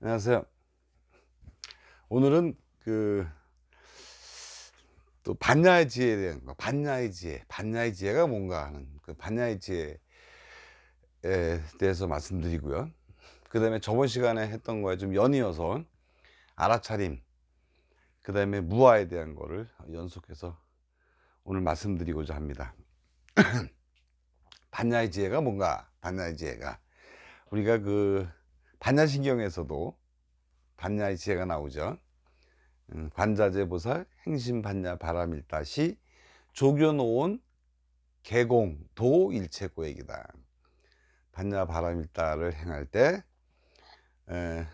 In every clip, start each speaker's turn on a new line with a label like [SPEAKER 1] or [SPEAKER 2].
[SPEAKER 1] 안녕하세요. 오늘은 그 또 반야의 지혜에 대한 거, 반야의 지혜, 반야의 지혜가 뭔가 하는 그 반야의 지혜에 대해서 말씀드리고요. 그 다음에 저번 시간에 했던 거에 좀 연이어서 알아차림, 그 다음에 무아에 대한 거를 연속해서 오늘 말씀드리고자 합니다. 반야의 지혜가 뭔가, 반야의 지혜가 우리가 그 반야신경에서도 반야의 지혜가 나오죠. 음, 관자재보살 행신반야 바람일다시 조교노온 개공 도일체고액이다. 반야 바람일다를 행할 때 에,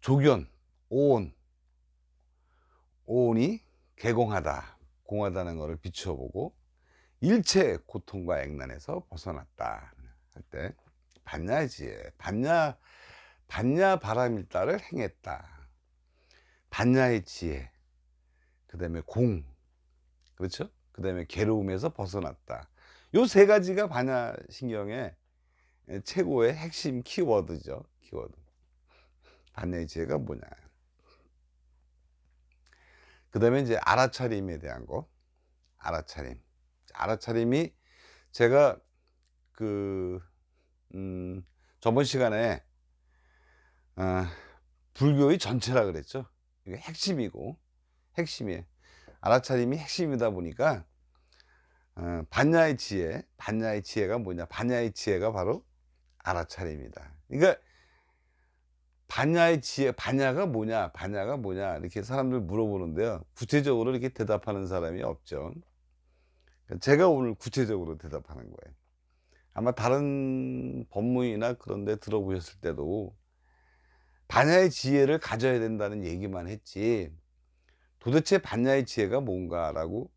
[SPEAKER 1] 조견 오온 오온이 개공하다 공하다는 것을 비추어 보고 일체 고통과 액난에서 벗어났다 할때 반야지에 반야 반 바람일다를 행했다 반야의 지혜 그 다음에 공 그렇죠 그 다음에 괴로움에서 벗어났다 요 세 가지가 반야 신경의 최고의 핵심 키워드죠 키워드 반야의 지혜가 뭐냐 그 다음에 이제 알아차림에 대한 거 알아차림 알아차림이 제가 그 음, 저번 시간에 아, 불교의 전체라 그랬죠. 이게 핵심이고 핵심이에요. 알아차림이 핵심이다 보니까 어, 반야의 지혜, 반야의 지혜가 뭐냐? 반야의 지혜가 바로 알아차림이다. 그러니까 반야의 지혜, 반야가 뭐냐? 반야가 뭐냐? 이렇게 사람들 물어보는데요. 구체적으로 이렇게 대답하는 사람이 없죠. 그러니까 제가 오늘 구체적으로 대답하는 거예요. 아마 다른 법문이나 그런 데 들어보셨을 때도 반야의 지혜를 가져야 된다는 얘기만 했지 도대체 반야의 지혜가 뭔가라고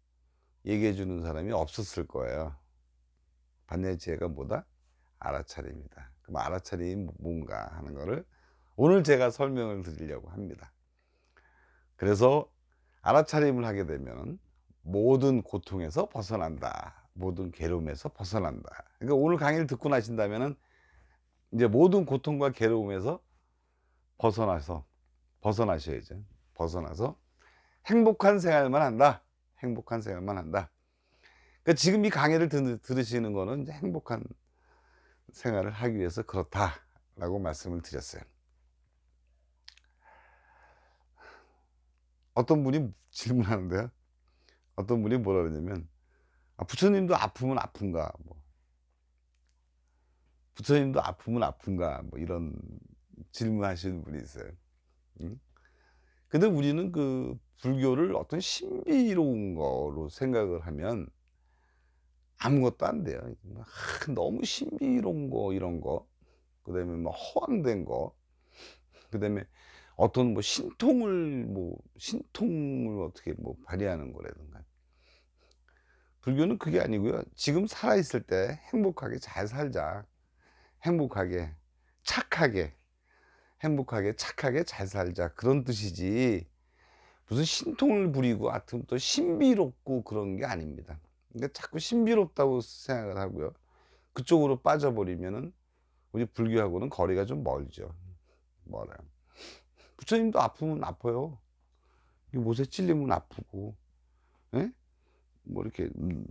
[SPEAKER 1] 얘기해 주는 사람이 없었을 거예요 반야의 지혜가 뭐다? 알아차림입니다 그럼 알아차림이 뭔가 하는 거를 오늘 제가 설명을 드리려고 합니다 그래서 알아차림을 하게 되면 모든 고통에서 벗어난다 모든 괴로움에서 벗어난다. 그러니까 오늘 강의를 듣고 나신다면은 이제 모든 고통과 괴로움에서 벗어나서 벗어나셔야죠. 벗어나서 행복한 생활만 한다. 행복한 생활만 한다. 그러니까 지금 이 강의를 들, 으시는 거는 행복한 생활을 하기 위해서 그렇다라고 말씀을 드렸어요. 어떤 분이 질문하는데요. 어떤 분이 뭐라 그러냐면 아, 부처님도 아프면 아픈가 뭐. 부처님도 아프면 아픈가 뭐 이런 질문하시는 분이 있어요 응? 근데 우리는 그 불교를 어떤 신비로운 거로 생각을 하면 아무것도 안 돼요 아, 너무 신비로운 거 이런 거그 다음에 뭐 허황된 거그 다음에 어떤 뭐 신통을 뭐 신통을 어떻게 뭐 발휘하는 거라든가 불교는 그게 아니고요 지금 살아있을 때 행복하게 잘 살자 행복하게 착하게 행복하게 착하게 잘 살자 그런 뜻이지 무슨 신통을 부리고 하여튼 또 신비롭고 그런 게 아닙니다 그러니까 자꾸 신비롭다고 생각을 하고요 그쪽으로 빠져버리면은 우리 불교하고는 거리가 좀 멀죠 멀어요 부처님도 아프면 아파요 모세 찔리면 아프고 에? 예? 뭐 이렇게 음,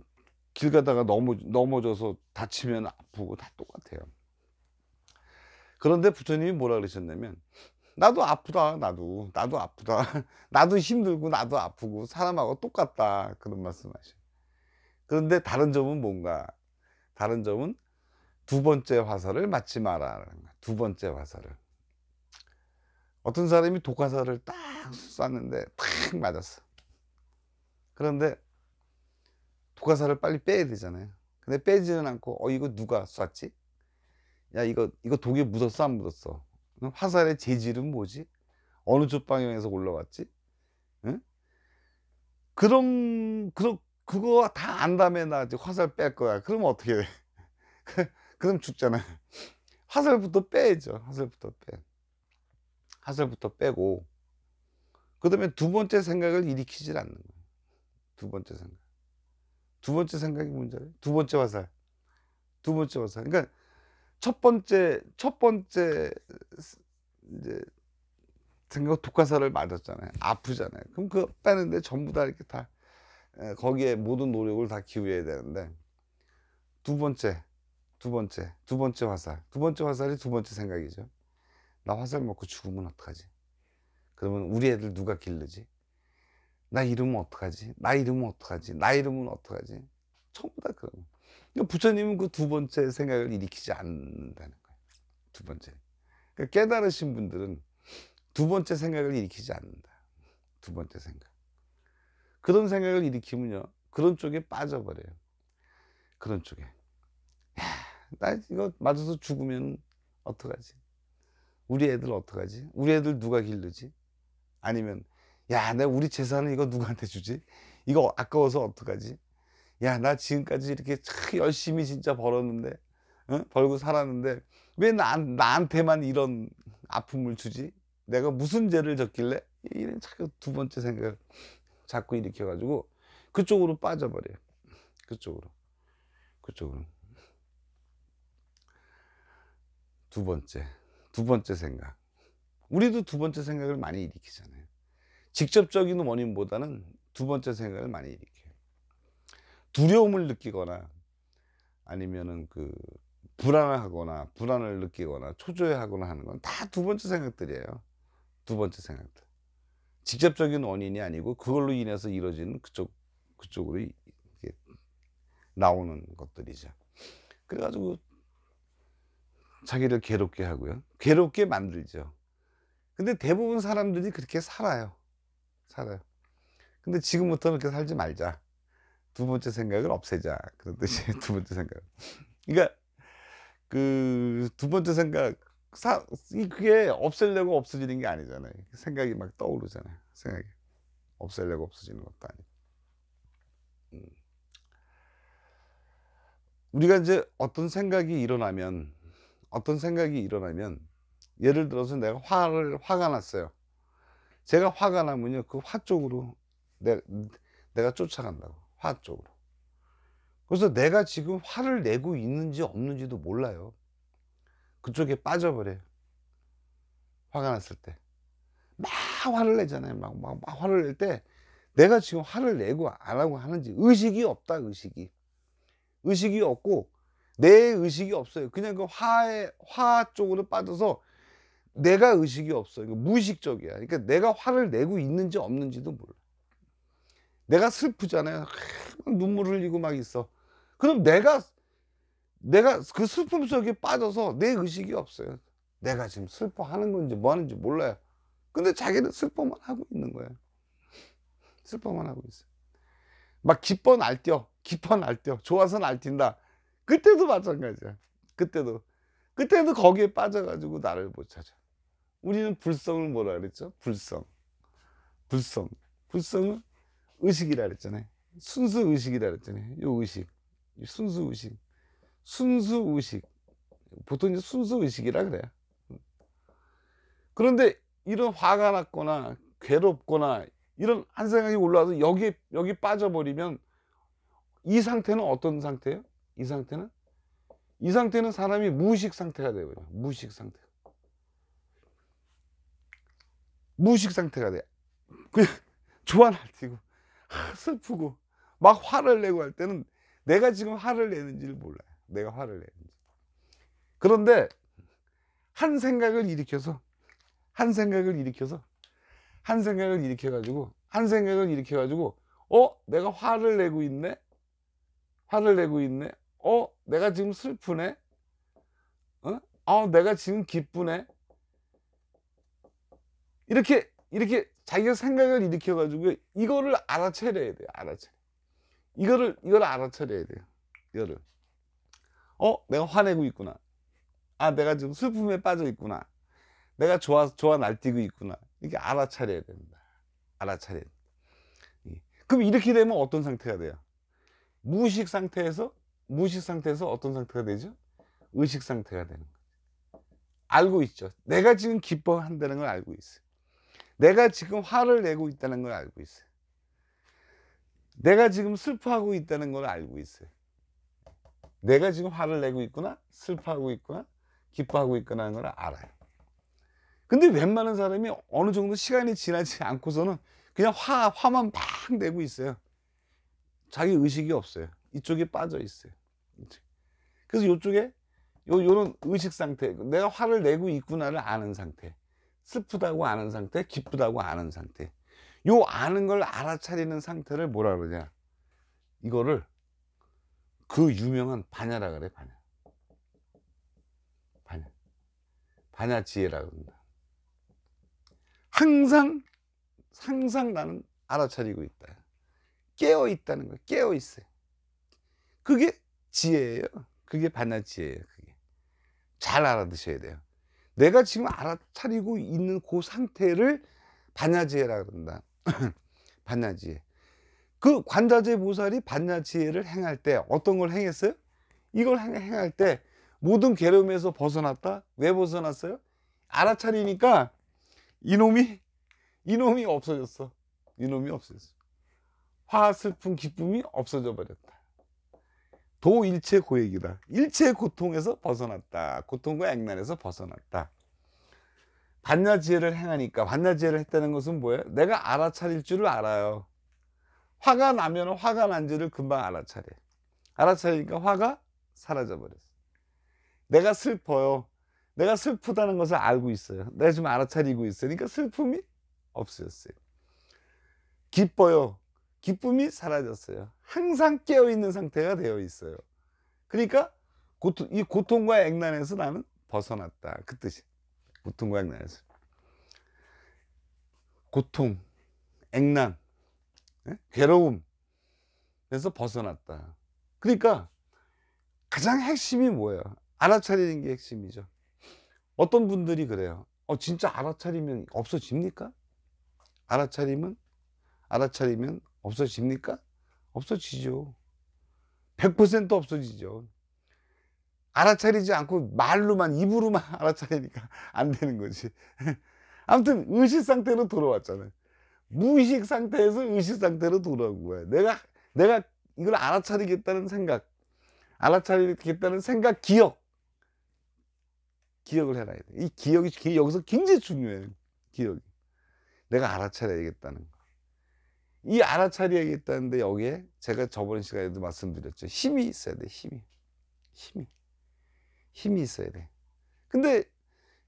[SPEAKER 1] 길 가다가 넘어, 넘어져서 다치면 아프고 다 똑같아요 그런데 부처님이 뭐라 그러셨냐면 나도 아프다 나도 나도 아프다 나도 힘들고 나도 아프고 사람하고 똑같다 그런 말씀하셔 그런데 다른 점은 뭔가 다른 점은 두 번째 화살을 맞지 마라 두 번째 화살을 어떤 사람이 독화살을 딱 쐈는데 탁 맞았어 그런데 부가사를 빨리 빼야 되잖아요 근데 빼지는 않고 어 이거 누가 쐈지? 야 이거 이거 독에 묻었어 안 묻었어? 화살의 재질은 뭐지? 어느 쪽 방향에서 올라왔지? 응? 그럼 그러, 그거 다안다면나 이제 화살 뺄 거야 그러면 어떻게 돼? 그럼 죽잖아 화살부터 빼야죠 화살부터 빼 화살부터 빼고 그 다음에 두 번째 생각을 일으키질 않는 거예요 두 번째 생각 두 번째 생각이 뭔지 알아요? 두 번째 화살. 두 번째 화살. 그러니까 첫 번째 첫 번째 이제 생각 독화살을 맞았잖아요. 아프잖아요. 그럼 그거 빼는데 전부 다 이렇게 다 거기에 모든 노력을 다 기울여야 되는데 두 번째, 두 번째, 두 번째 화살. 두 번째 화살이 두 번째 생각이죠. 나 화살 먹고 죽으면 어떡하지? 그러면 우리 애들 누가 길르지? 나 이름은 어떡하지? 나 이름은 어떡하지? 나 이름은 어떡하지? 전부 다 그런 거예요. 그러니까 부처님은 그 두 번째 생각을 일으키지 않는다는 거예요. 두 번째. 그러니까 깨달으신 분들은 두 번째 생각을 일으키지 않는다. 두 번째 생각. 그런 생각을 일으키면요. 그런 쪽에 빠져버려요. 그런 쪽에. 야, 나 이거 맞아서 죽으면 어떡하지? 우리 애들 어떡하지? 우리 애들 누가 길르지? 아니면 야, 내 우리 재산을 이거 누구한테 주지? 이거 아까워서 어떡하지? 야, 나 지금까지 이렇게 열심히 진짜 벌었는데, 응? 벌고 살았는데, 왜 나, 나한테만 이런 아픔을 주지? 내가 무슨 죄를 졌길래? 이런 자꾸 두 번째 생각을 자꾸 일으켜가지고, 그쪽으로 빠져버려요. 그쪽으로. 그쪽으로. 두 번째. 두 번째 생각. 우리도 두 번째 생각을 많이 일으키잖아요. 직접적인 원인보다는 두 번째 생각을 많이 일으켜요. 두려움을 느끼거나 아니면은 그 불안하거나 불안을 느끼거나 초조해하거나 하는 건 다 두 번째 생각들이에요. 두 번째 생각들. 직접적인 원인이 아니고 그걸로 인해서 이루어지는 그쪽 그쪽으로 나오는 것들이죠. 그래가지고 자기를 괴롭게 하고요. 괴롭게 만들죠. 근데 대부분 사람들이 그렇게 살아요. 살아요 근데 지금부터는 그렇게 살지 말자 두 번째 생각을 없애자 그런 뜻이 두 번째 생각 그러니까 그 두 번째 생각 사, 그게 없애려고 없어지는 게 아니잖아요 생각이 막 떠오르잖아요 생각이 없애려고 없어지는 것도 아니고 음. 우리가 이제 어떤 생각이 일어나면 어떤 생각이 일어나면 예를 들어서 내가 화를 화가 났어요 제가 화가 나면요 그 화 쪽으로 내가, 내가 쫓아간다고 화 쪽으로 그래서 내가 지금 화를 내고 있는지 없는지도 몰라요 그쪽에 빠져버려요 화가 났을 때 막 화를 내잖아요 막, 막, 막 화를 낼 때 내가 지금 화를 내고 안 하고 하는지 의식이 없다 의식이 의식이 없고 내 의식이 없어요 그냥 그 화의 화 쪽으로 빠져서 내가 의식이 없어. 무의식적이야. 그러니까 내가 화를 내고 있는지 없는지도 몰라. 내가 슬프잖아요. 눈물 흘리고 막 있어. 그럼 내가 내가 그 슬픔 속에 빠져서 내 의식이 없어요. 내가 지금 슬퍼하는 건지 뭐 하는지 몰라요. 근데 자기는 슬퍼만 하고 있는 거야. 슬퍼만 하고 있어. 막 기뻐 날뛰어. 기뻐 날뛰어. 좋아서 날뛴다. 그때도 마찬가지야. 그때도. 그때도 거기에 빠져가지고 나를 못 찾아. 우리는 불성을 뭐라 그랬죠? 불성. 불성. 불성은 의식이라 그랬잖아요. 순수 의식이라 그랬잖아요. 요 의식. 순수 의식. 순수 의식. 보통 이제 순수 의식이라 그래요. 그런데 이런 화가 났거나 괴롭거나 이런 한 생각이 올라와서 여기 여기 빠져버리면 이 상태는 어떤 상태예요? 이 상태는 이 상태는 사람이 무의식 상태가 되어요. 무의식 상태. 무식 상태가 돼. 그냥 조안 할뛰고 슬프고 막 화를 내고 할 때는 내가 지금 화를 내는지를 몰라요. 내가 화를 내는지. 그런데 한 생각을 일으켜서 한 생각을 일으켜서 한 생각을 일으켜 가지고 한 생각을 일으켜 가지고 어 내가 화를 내고 있네 화를 내고 있네 어 내가 지금 슬프네 어, 어 내가 지금 기쁘네 이렇게 이렇게 자기가 생각을 일으켜 가지고 이거를 알아차려야 돼요 알아차려 이거를 이걸 알아차려야 돼요 이거를 어 내가 화내고 있구나 아 내가 지금 슬픔에 빠져 있구나 내가 좋아 좋아 날뛰고 있구나 이게 알아차려야 된다 알아차려 예. 그럼 이렇게 되면 어떤 상태가 돼요 무식 상태에서 무식 상태에서 어떤 상태가 되죠 의식 상태가 되는 거 알고 있죠 내가 지금 기뻐한다는 걸 알고 있어요 내가 지금 화를 내고 있다는 걸 알고 있어요. 내가 지금 슬퍼하고 있다는 걸 알고 있어요. 내가 지금 화를 내고 있구나, 슬퍼하고 있구나, 기뻐하고 있구나 하는 걸 알아요. 근데 웬만한 사람이 어느 정도 시간이 지나지 않고서는 그냥 화, 화만 막 내고 있어요. 자기 의식이 없어요. 이쪽에 빠져 있어요. 그래서 이쪽에 요, 요런 의식 상태, 내가 화를 내고 있구나를 아는 상태. 슬프다고 아는 상태, 기쁘다고 아는 상태. 요 아는 걸 알아차리는 상태를 뭐라 그러냐? 이거를 그 유명한 반야라 그래, 반야. 반야. 반야 지혜라 그런다. 항상, 항상 나는 알아차리고 있다. 깨어 있다는 거 깨어 있어요. 그게 지혜예요. 그게 반야 지혜예요. 그게. 잘 알아두셔야 돼요. 내가 지금 알아차리고 있는 그 상태를 반야지혜라 그런다 반야지혜 그 관자재 보살이 반야지혜를 행할 때 어떤 걸 행했어요? 이걸 행할 때 모든 괴로움에서 벗어났다? 왜 벗어났어요? 알아차리니까 이놈이 이놈이 없어졌어 이놈이 없어졌어 화, 슬픔, 기쁨이 없어져 버렸다 도일체 고액이다. 일체 고통에서 벗어났다. 고통과 액난에서 벗어났다. 반야지혜를 행하니까 반야지혜를 했다는 것은 뭐예요? 내가 알아차릴 줄을 알아요. 화가 나면 화가 난 줄을 금방 알아차려. 알아차리니까 화가 사라져버렸어. 내가 슬퍼요. 내가 슬프다는 것을 알고 있어요. 내가 지금 알아차리고 있으니까 슬픔이 없어졌어요. 기뻐요. 기쁨이 사라졌어요. 항상 깨어있는 상태가 되어 있어요. 그러니까 고통, 이 고통과 액난에서 나는 벗어났다. 그 뜻이. 고통과 액난에서. 고통, 액난, 예? 괴로움에서 벗어났다. 그러니까 가장 핵심이 뭐예요? 알아차리는 게 핵심이죠. 어떤 분들이 그래요. 어, 진짜 알아차리면 없어집니까? 알아차리면, 알아차리면 없어집니까? 없어지죠. 100% 없어지죠. 알아차리지 않고 말로만 입으로만 알아차리니까 안 되는 거지. 아무튼 의식 상태로 돌아왔잖아요. 무의식 상태에서 의식 상태로 돌아온 거야. 내가 내가 이걸 알아차리겠다는 생각, 알아차리겠다는 생각, 기억, 기억을 해놔야 돼. 이 기억이 여기서 굉장히 중요해요. 기억 내가 알아차려야겠다는 거. 이 알아차려야겠다는데 여기에 제가 저번 시간에도 말씀드렸죠. 힘이 있어야 돼. 힘이. 힘이. 힘이 있어야 돼. 근데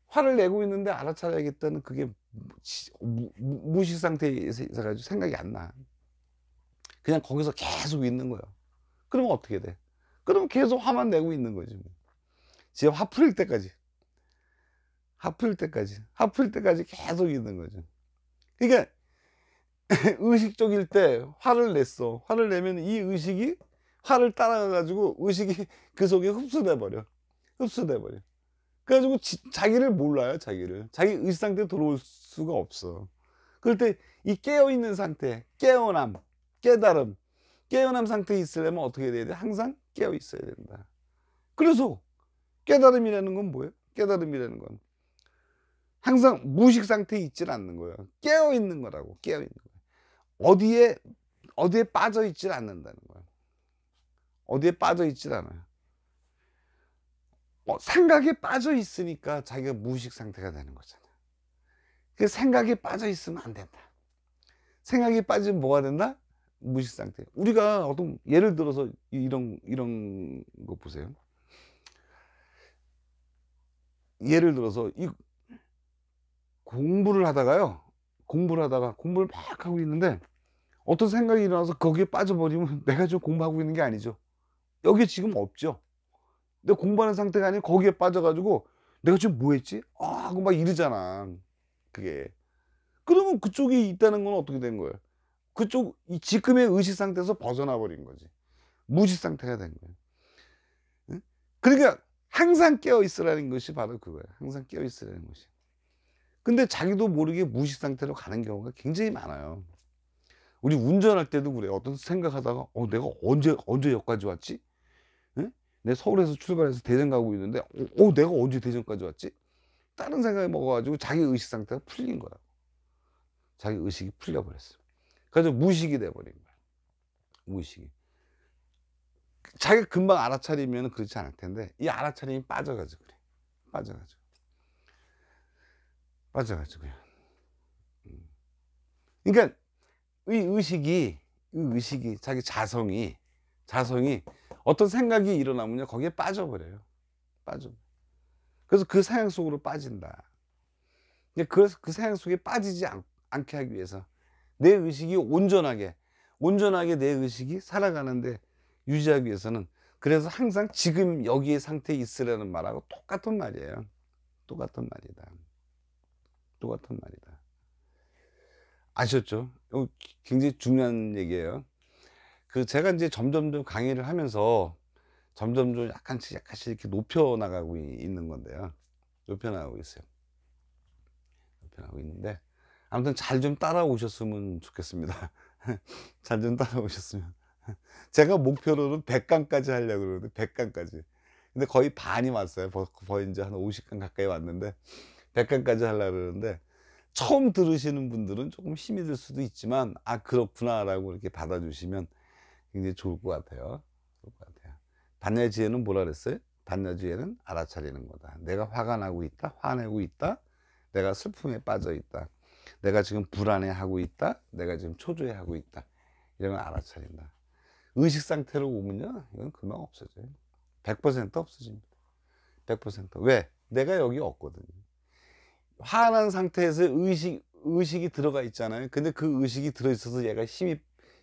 [SPEAKER 1] 화를 내고 있는데 알아차려야겠다는 그게 무식 상태에서 가지고 생각이 안 나. 그냥 거기서 계속 있는 거야. 그러면 어떻게 돼? 그럼 계속 화만 내고 있는 거지. 뭐. 지금 화 풀릴 때까지. 화 풀릴 때까지. 화 풀릴 때까지 계속 있는 거죠. 그러니까 의식적일 때 화를 냈어 화를 내면 이 의식이 화를 따라가 가지고 의식이 그 속에 흡수돼 버려 흡수돼 버려 그래가지고 지, 자기를 몰라요 자기를 자기 의식 상태에 들어올 수가 없어 그럴 때 이 깨어있는 상태 깨어남 깨달음 깨어남 상태에 있으려면 어떻게 돼야 돼 항상 깨어 있어야 된다 그래서 깨달음이라는 건 뭐예요 깨달음이라는 건 항상 무식 상태에 있질 않는 거예요 깨어 있는 거라고 깨어 있는 거. 어디에 어디에 빠져 있질 않는다는 거야. 어디에 빠져 있질 않아요. 어, 생각에 빠져 있으니까 자기가 무의식 상태가 되는 거잖아. 그 생각에 빠져 있으면 안 된다. 생각에 빠지면 뭐가 된다? 무의식 상태. 우리가 어떤 예를 들어서 이런 이런 거 보세요. 예를 들어서 이 공부를 하다가요. 공부를 하다가 공부를 막 하고 있는데 어떤 생각이 일어나서 거기에 빠져버리면 내가 지금 공부하고 있는 게 아니죠 여기 지금 없죠 근데 공부하는 상태가 아닌 거기에 빠져가지고 내가 지금 뭐 했지? 아 하고 막 이러잖아 그게 그러면 그쪽이 있다는 건 어떻게 된 거예요? 그쪽 지금의 의식 상태에서 벗어나 버린 거지 무지 상태가 된 거예요 그러니까 항상 깨어 있으라는 것이 바로 그거예요 항상 깨어 있으라는 것이 근데 자기도 모르게 무식 상태로 가는 경우가 굉장히 많아요 우리 운전할 때도 그래요 어떤 생각하다가 어 내가 언제 언제 여기까지 왔지 네? 내 서울에서 출발해서 대전 가고 있는데 어, 어 내가 언제 대전까지 왔지 다른 생각이 먹어가지고 자기 의식 상태가 풀린 거라 자기 의식이 풀려버렸어 그래서 무식이 돼버린 거예무식이 자기가 금방 알아차리면 그렇지 않을 텐데 이 알아차림이 빠져가지고 그래 빠져가지고 빠져가지고요. 음. 그러니까 이 의식이 이 의식이 자기 자성이 자성이 어떤 생각이 일어나면요 거기에 빠져버려요. 빠져. 그래서 그 상향 속으로 빠진다. 그래서 그, 그 상향 속에 빠지지 않, 않게 하기 위해서 내 의식이 온전하게 온전하게 내 의식이 살아가는데 유지하기 위해서는 그래서 항상 지금 여기의 상태에 있으라는 말하고 똑같은 말이에요. 똑같은 말이다. 똑같은 말이다 아셨죠? 이거 어, 굉장히 중요한 얘기예요 그 제가 이제 점점점 강의를 하면서 점점점 약간씩 약간씩 이렇게 높여 나가고 있는 건데요 높여 나가고 있어요 높여 나가고 있는데 아무튼 잘 좀 따라오셨으면 좋겠습니다 잘 좀 따라오셨으면 제가 목표로는 100강까지 하려고 그러는데 100강까지 근데 거의 반이 왔어요 거의 이제 한 50강 가까이 왔는데 100강까지 하려고 그러는데 처음 들으시는 분들은 조금 힘이 들 수도 있지만 아 그렇구나 라고 이렇게 받아주시면 굉장히 좋을 것 같아요 좋을 것 같아요 반야지혜는 뭐라 그랬어요? 반야지혜는 알아차리는 거다 내가 화가 나고 있다 화내고 있다 내가 슬픔에 빠져 있다 내가 지금 불안해하고 있다 내가 지금 초조해하고 있다 이러면 알아차린다 의식 상태로 오면요 이건 금방 없어져요 100% 없어집니다 100% 왜? 내가 여기 없거든요 화난 상태에서 의식, 의식이 들어가 있잖아요. 근데 그 의식이 들어있어서 얘가 힘이,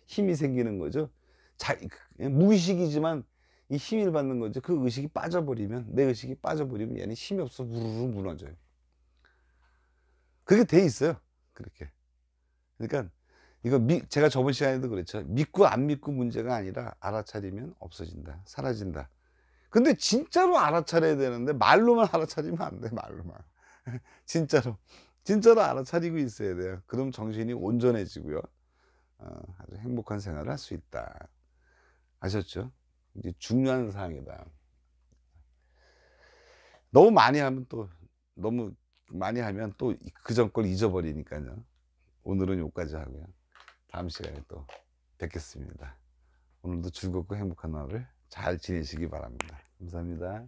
[SPEAKER 1] 힘이 생기는 거죠. 자, 그, 무의식이지만 이 힘을 받는 거죠. 그 의식이 빠져버리면, 내 의식이 빠져버리면 얘는 힘이 없어 무르르 무너져요. 그게 돼 있어요. 그렇게. 그러니까 이거 미, 제가 저번 시간에도 그랬죠. 믿고 안 믿고 문제가 아니라 알아차리면 없어진다. 사라진다. 근데 진짜로 알아차려야 되는데 말로만 알아차리면 안 돼. 말로만. 진짜로 진짜로 알아차리고 있어야 돼요 그럼 정신이 온전해지고요 어, 아주 행복한 생활을 할 수 있다 아셨죠? 이제 중요한 사항이다 너무 많이 하면 또 너무 많이 하면 또그전걸 잊어버리니까요 오늘은 여기까지 하고요 다음 시간에 또 뵙겠습니다 오늘도 즐겁고 행복한 하루를 잘 지내시기 바랍니다 감사합니다